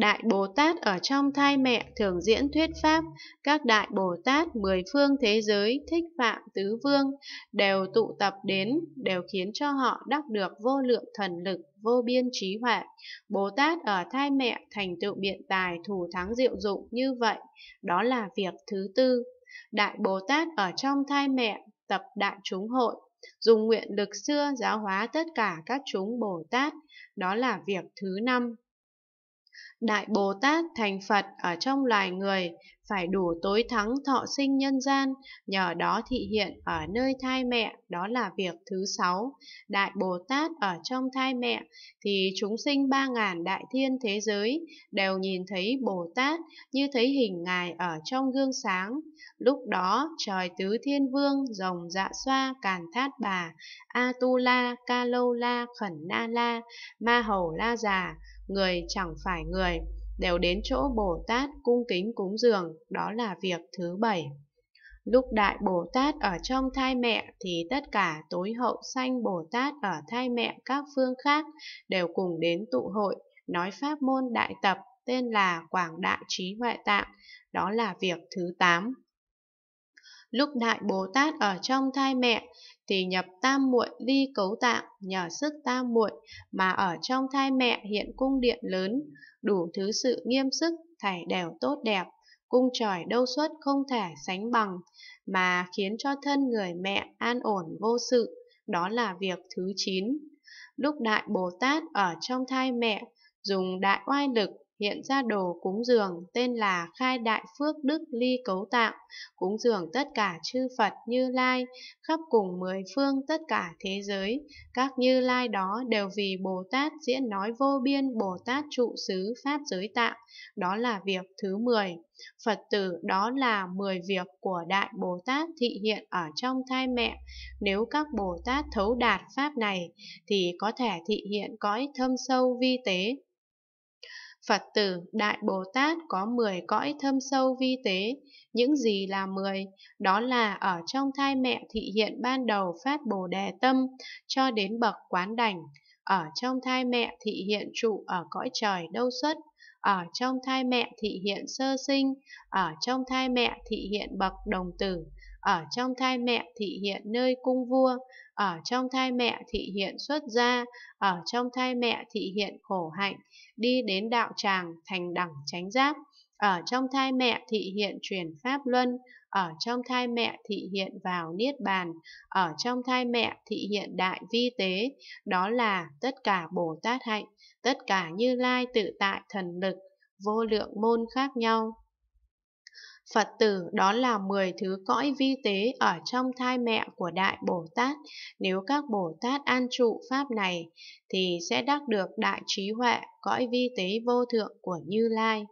Đại Bồ Tát ở trong thai mẹ thường diễn thuyết pháp, các Đại Bồ Tát mười phương thế giới thích phạm tứ vương đều tụ tập đến, đều khiến cho họ đắc được vô lượng thần lực, vô biên trí huệ. Bồ Tát ở thai mẹ thành tựu biện tài thủ thắng diệu dụng như vậy, đó là việc thứ tư. Đại Bồ Tát ở trong thai mẹ tập đại chúng hội, dùng nguyện lực xưa giáo hóa tất cả các chúng Bồ Tát, đó là việc thứ năm. Đại Bồ Tát thành Phật ở trong loài người, phải đủ tối thắng thọ sinh nhân gian, nhờ đó thị hiện ở nơi thai mẹ, đó là việc thứ sáu. Đại Bồ Tát ở trong thai mẹ, thì chúng sinh ba ngàn đại thiên thế giới đều nhìn thấy Bồ Tát như thấy hình Ngài ở trong gương sáng. Lúc đó, trời tứ thiên vương, rồng dạ xoa, càn thát bà, Atula Kalola la khẩn Khẩn-na-la, Ma-hầu-la-già, người chẳng phải người, đều đến chỗ Bồ Tát cung kính cúng dường, đó là việc thứ bảy. Lúc Đại Bồ Tát ở trong thai mẹ thì tất cả tối hậu sanh Bồ Tát ở thai mẹ các phương khác đều cùng đến tụ hội, nói pháp môn đại tập tên là Quảng Đại Trí Huệ Tạng, đó là việc thứ tám. Lúc đại Bồ Tát ở trong thai mẹ thì nhập tam muội ly cấu tạng nhờ sức tam muội mà ở trong thai mẹ hiện cung điện lớn, đủ thứ sự nghiêm sức thảy đều tốt đẹp, cung trời đâu suất không thể sánh bằng mà khiến cho thân người mẹ an ổn vô sự, đó là việc thứ chín Lúc đại Bồ Tát ở trong thai mẹ dùng đại oai lực hiện ra đồ cúng dường tên là Khai Đại Phước Đức Ly Cấu Tạng, cúng dường tất cả chư Phật Như Lai, khắp cùng mười phương tất cả thế giới. Các Như Lai đó đều vì Bồ Tát diễn nói vô biên Bồ Tát trụ xứ Pháp giới tạng, đó là việc thứ mười Phật tử đó là mười việc của Đại Bồ Tát thị hiện ở trong thai mẹ. Nếu các Bồ Tát thấu đạt Pháp này, thì có thể thị hiện cõi thâm sâu vi tế, Phật tử Đại Bồ Tát có 10 cõi thâm sâu vi tế, những gì là 10? Đó là ở trong thai mẹ thị hiện ban đầu phát Bồ Đề Tâm cho đến bậc quán đảnh, ở trong thai mẹ thị hiện trụ ở cõi trời đâu xuất, ở trong thai mẹ thị hiện sơ sinh, ở trong thai mẹ thị hiện bậc đồng tử, ở trong thai mẹ thị hiện nơi cung vua, ở trong thai mẹ thị hiện xuất gia, ở trong thai mẹ thị hiện khổ hạnh, đi đến đạo tràng thành đẳng chánh giác, ở trong thai mẹ thị hiện truyền pháp luân, ở trong thai mẹ thị hiện vào niết bàn, ở trong thai mẹ thị hiện đại vi tế, đó là tất cả Bồ Tát hạnh, tất cả Như Lai tự tại thần lực, vô lượng môn khác nhau. Phật tử đó là 10 thứ cõi vi tế ở trong thai mẹ của Đại Bồ Tát. Nếu các Bồ Tát an trụ Pháp này, thì sẽ đắc được đại trí huệ, cõi vi tế vô thượng của Như Lai.